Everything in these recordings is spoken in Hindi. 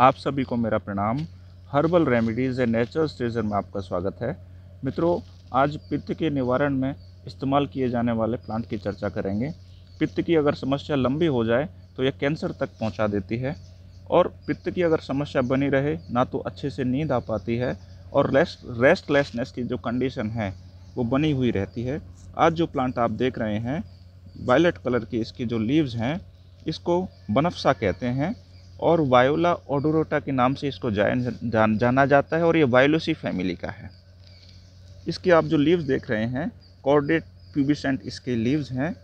आप सभी को मेरा प्रणाम हर्बल रेमेडीज़ एंड नेचुरल स्टेजर में आपका स्वागत है मित्रों आज पित्त के निवारण में इस्तेमाल किए जाने वाले प्लांट की चर्चा करेंगे पित्त की अगर समस्या लंबी हो जाए तो यह कैंसर तक पहुंचा देती है और पित्त की अगर समस्या बनी रहे ना तो अच्छे से नींद आ पाती है और रेस्ट रेस्टलेसनेस की जो कंडीशन है वो बनी हुई रहती है आज जो प्लांट आप देख रहे हैं वायलेट कलर की इसकी जो लीव्स हैं इसको बनफसा कहते हैं और वायोला ओडोरोटा के नाम से इसको जान, जान, जाना जाता है और ये वायलोसी फैमिली का है इसके आप जो लीव्स देख रहे हैं कॉर्डेट प्यूबिसेंट इसके लीव्स हैं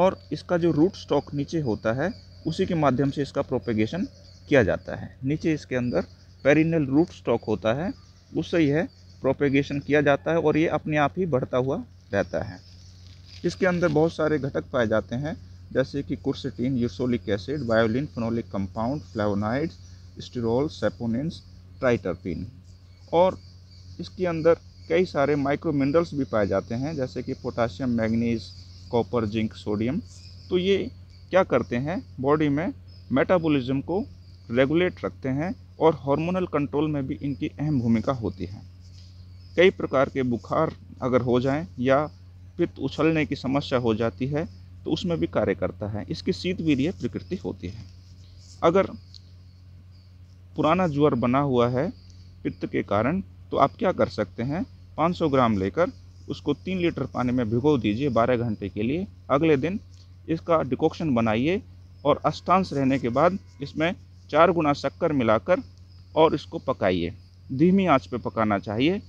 और इसका जो रूट स्टॉक नीचे होता है उसी के माध्यम से इसका प्रोपेगेशन किया जाता है नीचे इसके अंदर पेरिनल रूट स्टॉक होता है उससे यह प्रोपेगेशन किया जाता है और ये अपने आप ही बढ़ता हुआ रहता है इसके अंदर बहुत सारे घटक पाए जाते हैं जैसे कि कुर्सिटीन यूसोलिक एसिड वायोलिन phenolic compound flavonoid sterol saponins triterpene और इसके अंदर कई सारे माइक्रो मिनरल्स भी पाए जाते हैं जैसे कि potassium manganese copper zinc sodium तो ये क्या करते हैं बॉडी में मेटाबॉलिज्म को रेगुलेट रखते हैं और हार्मोनल कंट्रोल में भी इनकी अहम भूमिका होती है कई प्रकार के बुखार अगर हो जाएं या पित्त उछलने की समस्या हो जाती है तो उसमें भी कार्य करता है इसकी शीत वीर्य प्रकृति होती है अगर पुराना ज्वर बना हुआ है पित्त के कारण तो आप क्या कर सकते हैं 500 ग्राम लेकर उसको तीन लीटर पानी में भिगो दीजिए 12 घंटे के लिए अगले दिन इसका डिकॉक्शन बनाइए और अष्टांश रहने के बाद इसमें चार गुना शक्कर मिलाकर और इसको पकाइए धीमी आंच पे पकाना चाहिए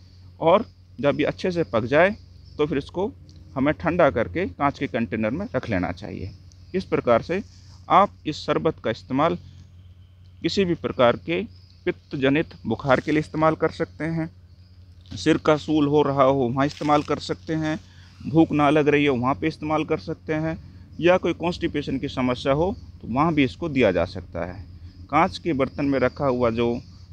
और जब ये अच्छे से पक जाए तो फिर इसको हमें ठंडा करके कांच के कंटेनर में रख लेना चाहिए इस प्रकार से आप इस शरबत का इस्तेमाल किसी भी प्रकार के पित्त जनित बुखार के लिए इस्तेमाल कर सकते हैं सिर का सूल हो रहा हो वहाँ इस्तेमाल कर सकते हैं भूख ना लग रही हो वहाँ पे इस्तेमाल कर सकते हैं या कोई कॉन्स्टिपेशन की समस्या हो तो वहाँ भी इसको दिया जा सकता है कांच के बर्तन में रखा हुआ जो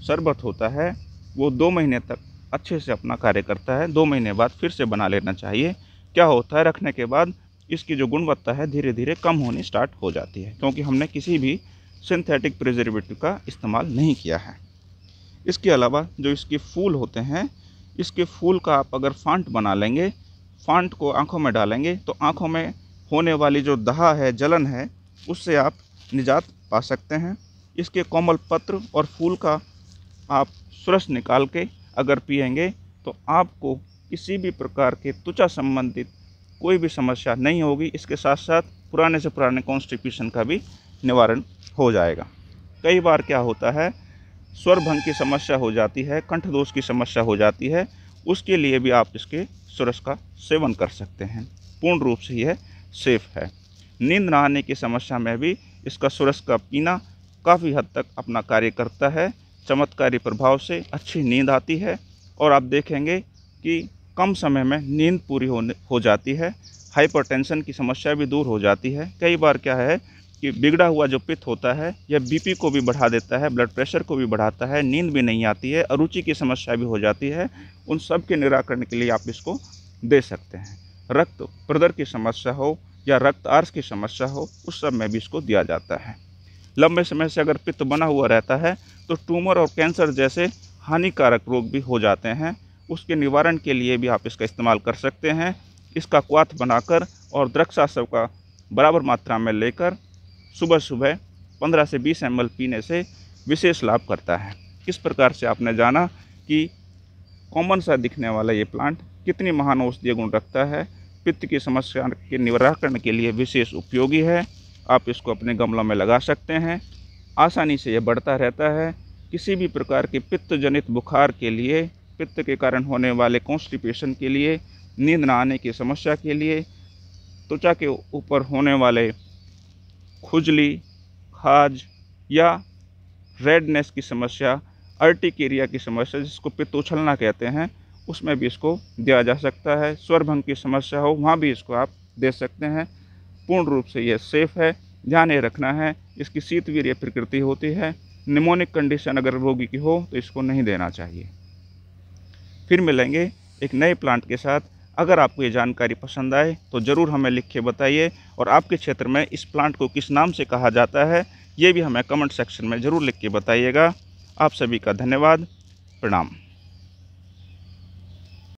शरबत होता है वो दो महीने तक अच्छे से अपना कार्य करता है दो महीने बाद फिर से बना लेना चाहिए क्या होता है रखने के बाद इसकी जो गुणवत्ता है धीरे धीरे कम होनी स्टार्ट हो जाती है क्योंकि हमने किसी भी सिंथेटिक प्रिजर्वेटिव का इस्तेमाल नहीं किया है इसके अलावा जो इसके फूल होते हैं इसके फूल का आप अगर फांट बना लेंगे फांट को आँखों में डालेंगे तो आँखों में होने वाली जो दहा है जलन है उससे आप निजात पा सकते हैं इसके कोमल पत्र और फूल का आप सुरस निकाल के अगर पियेंगे तो आपको किसी भी प्रकार के त्वचा संबंधित कोई भी समस्या नहीं होगी इसके साथ साथ पुराने से पुराने कॉन्स्टिप्यूशन का भी निवारण हो जाएगा कई बार क्या होता है स्वर भंग की समस्या हो जाती है कंठ दोष की समस्या हो जाती है उसके लिए भी आप इसके सुरस का सेवन कर सकते हैं पूर्ण रूप से यह सेफ है नींद न आने की समस्या में भी इसका सुरस का पीना काफ़ी हद तक अपना कार्य करता है चमत्कारी प्रभाव से अच्छी नींद आती है और आप देखेंगे कि कम समय में नींद पूरी होने हो जाती है हाइपरटेंशन की समस्या भी दूर हो जाती है कई बार क्या है कि बिगड़ा हुआ जो पित्त होता है यह बीपी को भी बढ़ा देता है ब्लड प्रेशर को भी बढ़ाता है नींद भी नहीं आती है अरुचि की समस्या भी हो जाती है उन सब के निराकरण के लिए आप इसको दे सकते हैं रक्त प्रदर की समस्या हो या रक्त आर्स की समस्या हो उस सब में भी इसको दिया जाता है लंबे समय से अगर पित्त बना हुआ रहता है तो ट्यूमर और कैंसर जैसे हानिकारक रोग भी हो जाते हैं उसके निवारण के लिए भी आप इसका इस्तेमाल कर सकते हैं इसका क्वाथ बनाकर और द्रक्षासव का बराबर मात्रा में लेकर सुबह सुबह 15 से 20 एम पीने से विशेष लाभ करता है किस प्रकार से आपने जाना कि कॉमन सा दिखने वाला ये प्लांट कितनी महान औषधीय गुण रखता है पित्त की समस्या के निवारण के लिए विशेष उपयोगी है आप इसको अपने गमलों में लगा सकते हैं आसानी से यह बढ़ता रहता है किसी भी प्रकार के पित्त जनित बुखार के लिए पित्त के कारण होने वाले कॉन्स्टिपेशन के लिए नींद न आने की समस्या के लिए त्वचा के ऊपर होने वाले खुजली खाज या रेडनेस की समस्या अर्टिकेरिया की समस्या जिसको पित्त उछलना कहते हैं उसमें भी इसको दिया जा सकता है स्वर भंग की समस्या हो वहाँ भी इसको आप दे सकते हैं पूर्ण रूप से यह सेफ़ है ध्यान ये रखना है इसकी शीतवीर प्रकृति होती है निमोनिक कंडीशन अगर रोगी की हो तो इसको नहीं देना चाहिए फिर मिलेंगे एक नए प्लांट के साथ अगर आपको ये जानकारी पसंद आए तो ज़रूर हमें लिख के बताइए और आपके क्षेत्र में इस प्लांट को किस नाम से कहा जाता है ये भी हमें कमेंट सेक्शन में ज़रूर लिख के बताइएगा आप सभी का धन्यवाद प्रणाम